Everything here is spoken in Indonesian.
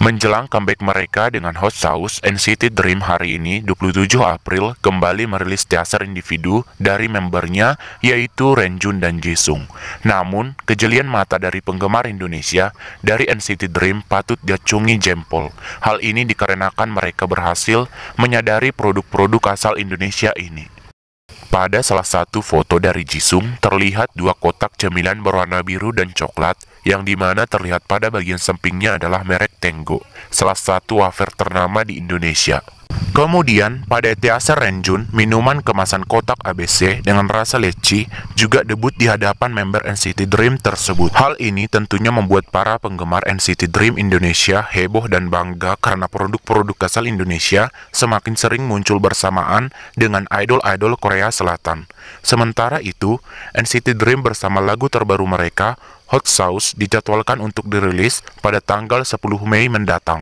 Menjelang comeback mereka dengan Hot Sauce, NCT Dream hari ini 27 April kembali merilis teaser individu dari membernya yaitu Renjun dan Jisung. Namun, kejelian mata dari penggemar Indonesia dari NCT Dream patut diacungi jempol. Hal ini dikarenakan mereka berhasil menyadari produk-produk asal Indonesia ini. Pada salah satu foto dari Jisung terlihat dua kotak cemilan berwarna biru dan coklat yang dimana terlihat pada bagian sampingnya adalah merek Tenggo, salah satu wafer ternama di Indonesia. Kemudian, pada Etiasa Renjun, minuman kemasan kotak ABC dengan rasa leci juga debut di hadapan member NCT Dream tersebut. Hal ini tentunya membuat para penggemar NCT Dream Indonesia heboh dan bangga karena produk-produk asal Indonesia semakin sering muncul bersamaan dengan idol-idol Korea Selatan. Sementara itu, NCT Dream bersama lagu terbaru mereka, Hot Sauce, dijadwalkan untuk dirilis pada tanggal 10 Mei mendatang.